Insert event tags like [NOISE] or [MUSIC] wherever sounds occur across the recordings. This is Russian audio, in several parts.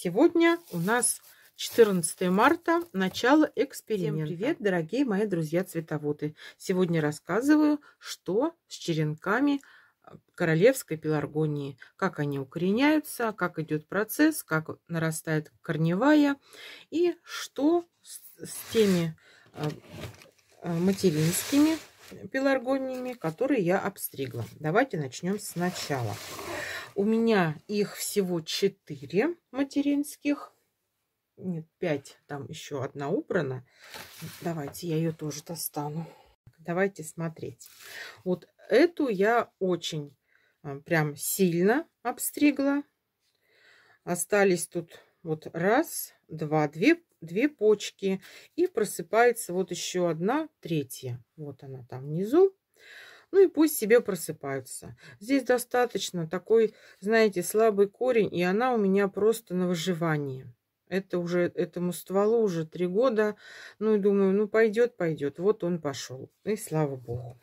Сегодня у нас 14 марта, начало эксперимента. Всем привет, дорогие мои друзья-цветоводы! Сегодня рассказываю, что с черенками э, королевской пеларгонии, как они укореняются, как идет процесс, как нарастает корневая и что с, с теми э, э, материнскими пеларгониями, которые я обстригла. Давайте начнем сначала. У меня их всего 4 материнских. Нет, 5. Там еще одна убрана. Давайте я ее тоже достану. Давайте смотреть. Вот эту я очень а, прям сильно обстригла. Остались тут вот раз, два, две, две почки. И просыпается вот еще одна третья. Вот она там внизу. Ну и пусть себе просыпаются. Здесь достаточно такой, знаете, слабый корень, и она у меня просто на выживании. Это уже этому стволу уже три года. Ну и думаю, ну пойдет, пойдет. Вот он пошел. И слава богу.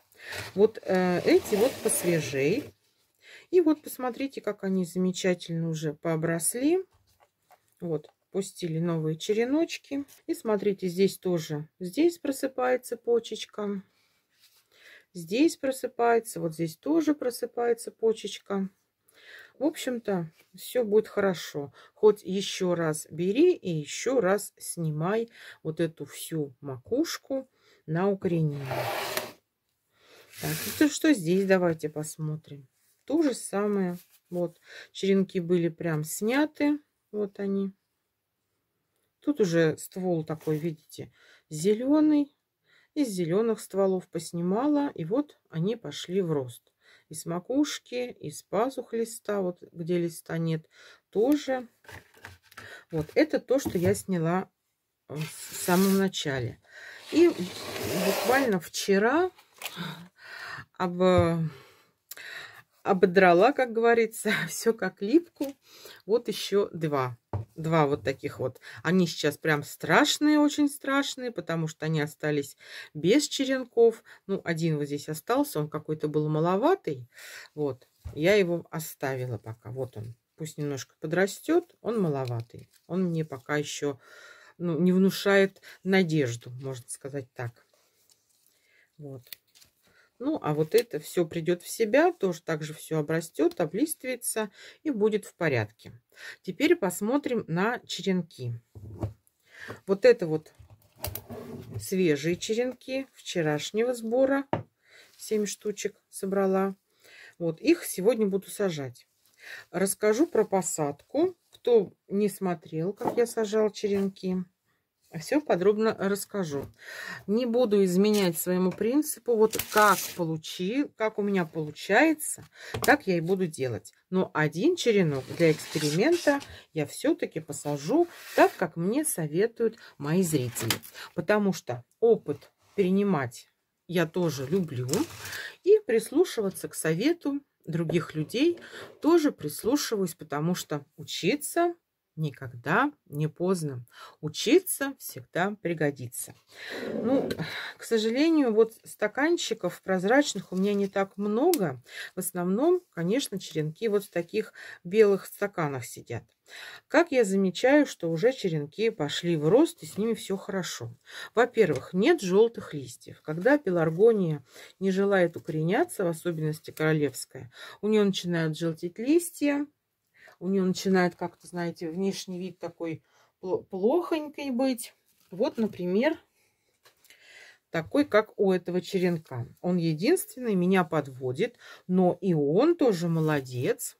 Вот э, эти вот посвежей. И вот посмотрите, как они замечательно уже пообросли. Вот, пустили новые череночки. И смотрите, здесь тоже, здесь просыпается почечка. Здесь просыпается, вот здесь тоже просыпается почечка. В общем-то, все будет хорошо. Хоть еще раз бери и еще раз снимай вот эту всю макушку на укоренение. Так, это что здесь? Давайте посмотрим. То же самое. Вот, черенки были прям сняты. Вот они. Тут уже ствол такой, видите, зеленый из зеленых стволов поснимала, и вот они пошли в рост. Из макушки, из пазух листа, вот где листа нет, тоже. Вот это то, что я сняла э, в самом начале. И буквально вчера об, ободрала, как говорится, [LAUGHS] все как липку. Вот еще два два вот таких вот. Они сейчас прям страшные, очень страшные, потому что они остались без черенков. Ну, один вот здесь остался, он какой-то был маловатый. Вот, я его оставила пока. Вот он. Пусть немножко подрастет, он маловатый. Он мне пока еще ну, не внушает надежду, можно сказать так. Вот. Ну, а вот это все придет в себя, тоже также все обрастет, облиствуется и будет в порядке. Теперь посмотрим на черенки. Вот это вот свежие черенки вчерашнего сбора. 7 штучек собрала. Вот, их сегодня буду сажать. Расскажу про посадку. Кто не смотрел, как я сажал черенки. Все подробно расскажу. Не буду изменять своему принципу. Вот как получи, как у меня получается, так я и буду делать. Но один черенок для эксперимента я все-таки посажу так, как мне советуют мои зрители. Потому что опыт принимать я тоже люблю. И прислушиваться к совету других людей тоже прислушиваюсь, потому что учиться никогда не поздно. Учиться всегда пригодится. Ну, к сожалению, вот стаканчиков прозрачных у меня не так много. В основном, конечно, черенки вот в таких белых стаканах сидят. Как я замечаю, что уже черенки пошли в рост, и с ними все хорошо. Во-первых, нет желтых листьев. Когда пеларгония не желает укореняться, в особенности королевская, у нее начинают желтеть листья, у нее начинает как-то, знаете, внешний вид такой плохонький быть. Вот, например, такой, как у этого черенка. Он единственный, меня подводит, но и он тоже молодец.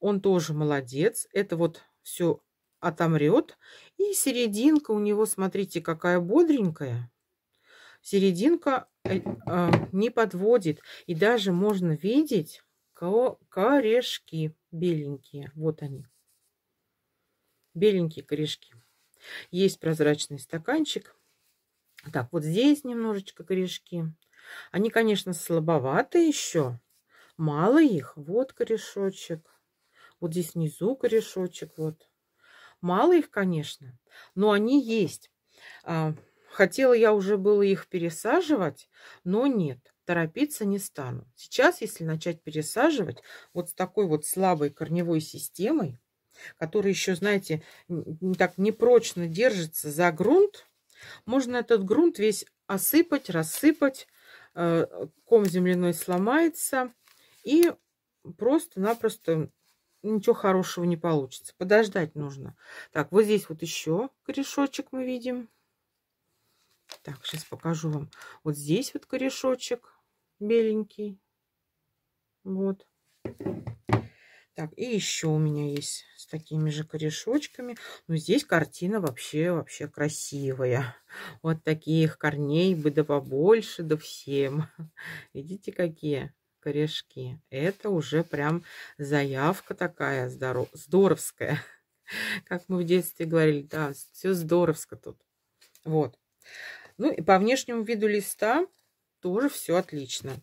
Он тоже молодец. Это вот все отомрет. И серединка у него, смотрите, какая бодренькая. Серединка э, э, не подводит. И даже можно видеть корешки беленькие. Вот они. Беленькие корешки. Есть прозрачный стаканчик. Так, вот здесь немножечко корешки. Они, конечно, слабоваты еще. Мало их. Вот корешочек. Вот здесь внизу корешочек. Вот. Мало их, конечно, но они есть. А, хотела я уже было их пересаживать, но нет торопиться не стану. Сейчас, если начать пересаживать вот с такой вот слабой корневой системой, которая еще, знаете, так непрочно держится за грунт, можно этот грунт весь осыпать, рассыпать, э, ком земляной сломается, и просто-напросто ничего хорошего не получится. Подождать нужно. Так, вот здесь вот еще корешочек мы видим. Так, сейчас покажу вам. Вот здесь вот корешочек беленький. Вот. Так, и еще у меня есть с такими же корешочками. Но здесь картина вообще, вообще красивая. Вот таких корней бы да побольше, да всем. [LAUGHS] Видите, какие корешки. Это уже прям заявка такая здоров... здоровская. [LAUGHS] Как мы в детстве говорили, да, все здоровско тут. Вот. Ну и по внешнему виду листа тоже все отлично.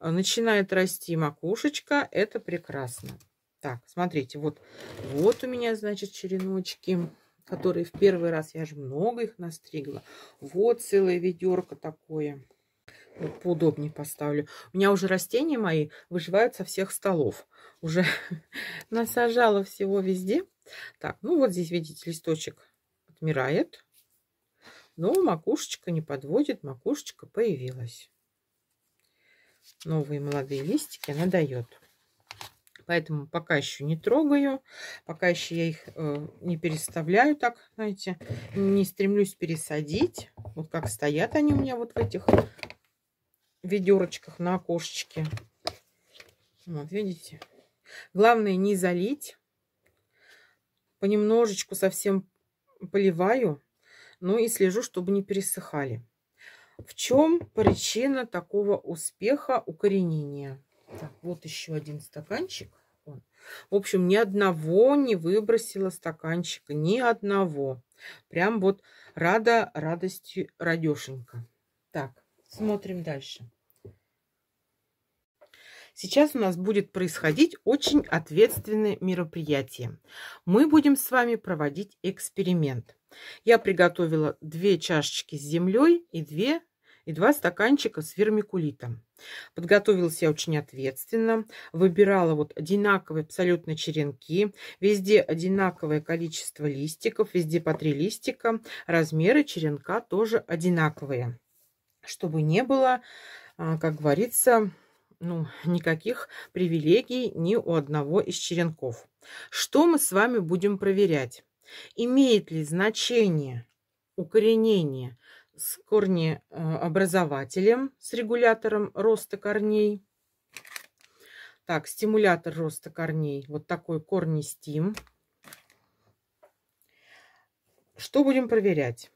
Э, начинает расти макушечка, это прекрасно. Так, смотрите, вот, вот у меня, значит, череночки, которые в первый раз, я же много их настригла. Вот целое ведерко такое. Вот поудобнее поставлю. У меня уже растения мои выживают со всех столов. Уже [LAUGHS] насажала всего везде. Так, ну вот здесь, видите, листочек отмирает. Но ну, макушечка не подводит, макушечка появилась. Новые молодые листики она дает. Поэтому пока еще не трогаю, пока еще я их э, не переставляю так, знаете, не стремлюсь пересадить. Вот как стоят они у меня вот в этих ведерочках на окошечке. Вот, видите? Главное не залить. Понемножечку совсем поливаю ну и слежу, чтобы не пересыхали. В чем причина такого успеха укоренения? Так, вот еще один стаканчик. В общем, ни одного не выбросила стаканчика, ни одного. Прям вот рада радостью радешенька. Так, смотрим дальше. Сейчас у нас будет происходить очень ответственное мероприятие. Мы будем с вами проводить эксперимент. Я приготовила две чашечки с землей и 2 и два стаканчика с вермикулитом. Подготовилась я очень ответственно. Выбирала вот одинаковые абсолютно черенки. Везде одинаковое количество листиков. Везде по три листика. Размеры черенка тоже одинаковые. Чтобы не было, а, как говорится, ну, никаких привилегий ни у одного из черенков. Что мы с вами будем проверять? Имеет ли значение укоренение с корнеобразователем, э, с регулятором роста корней? Так, стимулятор роста корней. Вот такой корни стим. Что будем проверять?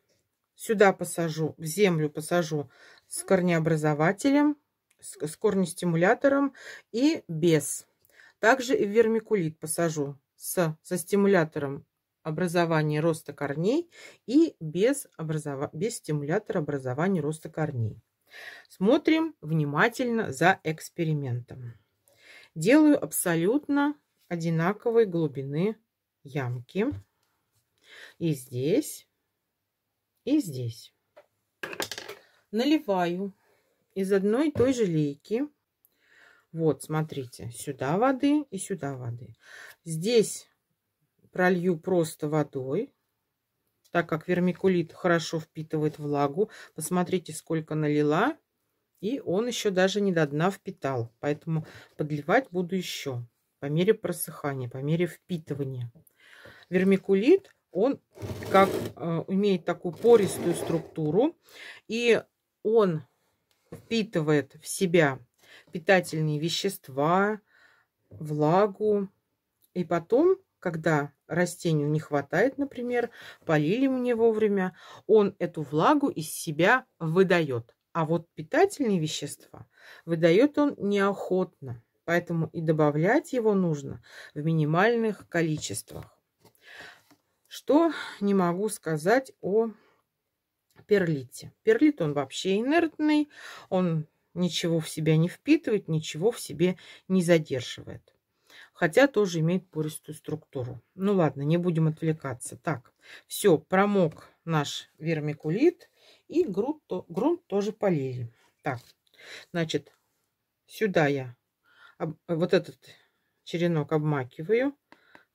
Сюда посажу, в землю посажу с корнеобразователем с корнестимулятором и без. Также и вермикулит посажу с, со стимулятором образования роста корней и без, образова, без стимулятора образования роста корней. Смотрим внимательно за экспериментом. Делаю абсолютно одинаковой глубины ямки. И здесь, и здесь. Наливаю из одной и той же лейки. Вот, смотрите, сюда воды и сюда воды. Здесь пролью просто водой, так как вермикулит хорошо впитывает влагу. Посмотрите, сколько налила. И он еще даже не до дна впитал. Поэтому подливать буду еще по мере просыхания, по мере впитывания. Вермикулит, он как э, имеет такую пористую структуру. И он впитывает в себя питательные вещества, влагу. И потом, когда растению не хватает, например, полили мне вовремя, он эту влагу из себя выдает. А вот питательные вещества выдает он неохотно, поэтому и добавлять его нужно в минимальных количествах. Что не могу сказать о перлите. Перлит он вообще инертный, он ничего в себя не впитывает, ничего в себе не задерживает. Хотя тоже имеет пористую структуру. Ну ладно, не будем отвлекаться. Так, все, промок наш вермикулит и грунт, грунт тоже полили. Так, значит, сюда я вот этот черенок обмакиваю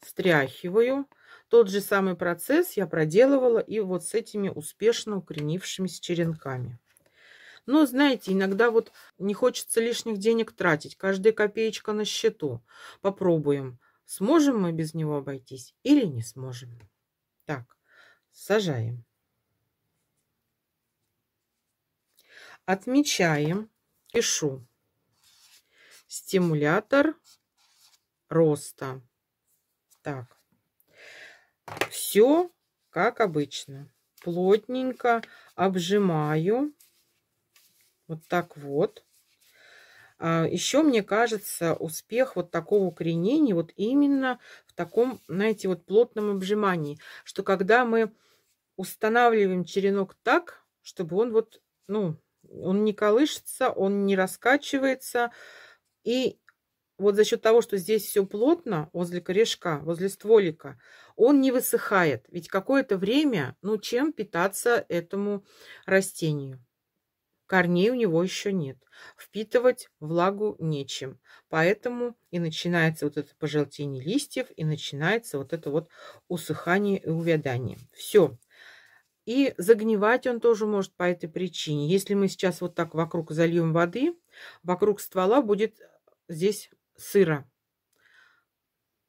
Стряхиваю. Тот же самый процесс я проделывала и вот с этими успешно укоренившимися черенками. Но, знаете, иногда вот не хочется лишних денег тратить. Каждая копеечка на счету. Попробуем, сможем мы без него обойтись или не сможем. Так, сажаем. Отмечаем, пишу. Стимулятор роста так. Все как обычно. Плотненько обжимаю. Вот так вот. А, Еще, мне кажется, успех вот такого укоренения вот именно в таком, знаете, вот плотном обжимании, что когда мы устанавливаем черенок так, чтобы он вот, ну, он не колышется, он не раскачивается и вот за счет того, что здесь все плотно, возле корешка, возле стволика, он не высыхает. Ведь какое-то время, ну, чем питаться этому растению? Корней у него еще нет. Впитывать влагу нечем. Поэтому и начинается вот это пожелтение листьев, и начинается вот это вот усыхание и увядание. Все. И загнивать он тоже может по этой причине. Если мы сейчас вот так вокруг зальем воды, вокруг ствола будет здесь сыра.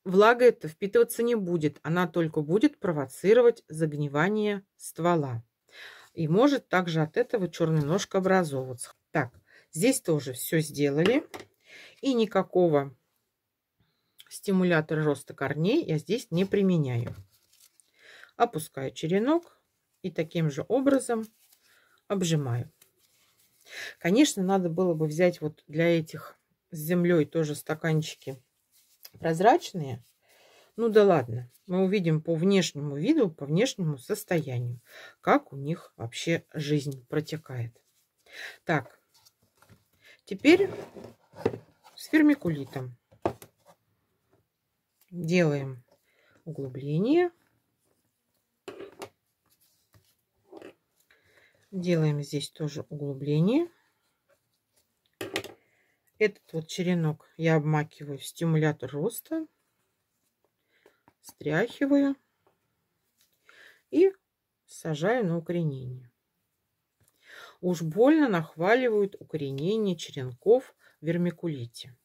Влага эта впитываться не будет, она только будет провоцировать загнивание ствола. И может также от этого черная ножка образовываться. Так, здесь тоже все сделали. И никакого стимулятора роста корней я здесь не применяю. Опускаю черенок и таким же образом обжимаю. Конечно, надо было бы взять вот для этих с землей тоже стаканчики прозрачные. Ну да ладно, мы увидим по внешнему виду, по внешнему состоянию, как у них вообще жизнь протекает. Так, теперь с фермикулитом делаем углубление. Делаем здесь тоже углубление. Этот вот черенок я обмакиваю в стимулятор роста, стряхиваю и сажаю на укоренение. Уж больно нахваливают укоренение черенков в вермикулите.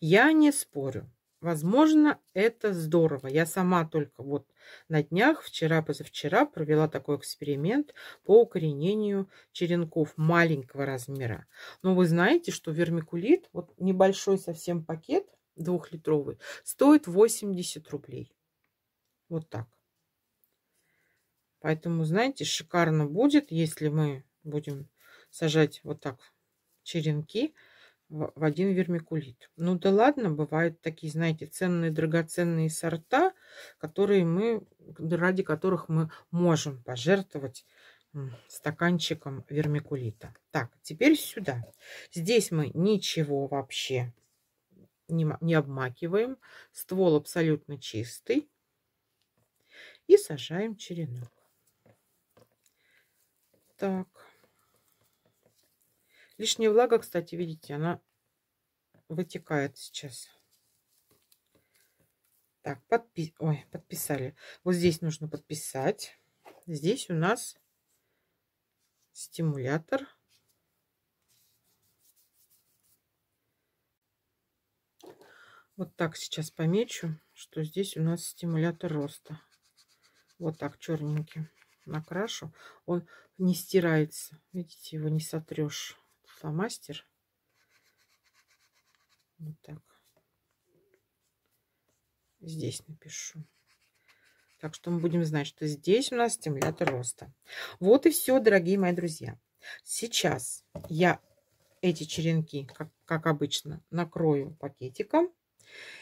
Я не спорю. Возможно, это здорово. Я сама только вот на днях, вчера-позавчера, провела такой эксперимент по укоренению черенков маленького размера. Но вы знаете, что вермикулит, вот небольшой совсем пакет, двухлитровый, стоит 80 рублей. Вот так. Поэтому, знаете, шикарно будет, если мы будем сажать вот так черенки в один вермикулит. Ну да ладно, бывают такие, знаете, ценные, драгоценные сорта, которые мы, ради которых мы можем пожертвовать стаканчиком вермикулита. Так, теперь сюда. Здесь мы ничего вообще не, не обмакиваем. Ствол абсолютно чистый. И сажаем черенок. Так. Лишняя влага, кстати, видите, она вытекает сейчас. Так, подпи... Ой, подписали. Вот здесь нужно подписать. Здесь у нас стимулятор. Вот так сейчас помечу, что здесь у нас стимулятор роста. Вот так черненький накрашу. Он не стирается. Видите, его не сотрешь масломастер. Вот так. Здесь напишу. Так что мы будем знать, что здесь у нас стимулятор роста. Вот и все, дорогие мои друзья. Сейчас я эти черенки, как, как обычно, накрою пакетиком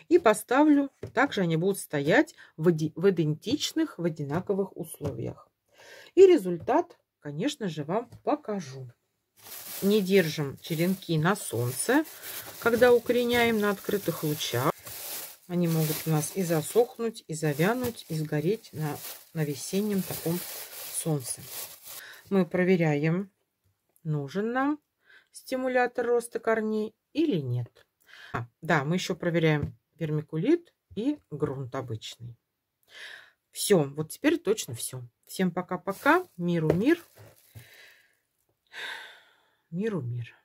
и поставлю. Также они будут стоять в, в идентичных, в одинаковых условиях. И результат, конечно же, вам покажу не держим черенки на солнце, когда укореняем на открытых лучах. Они могут у нас и засохнуть, и завянуть, и сгореть на, на весеннем таком солнце. Мы проверяем, нужен нам стимулятор роста корней или нет. А, да, мы еще проверяем вермикулит и грунт обычный. Все, вот теперь точно все. Всем пока-пока, миру мир. -мир. Миру мир.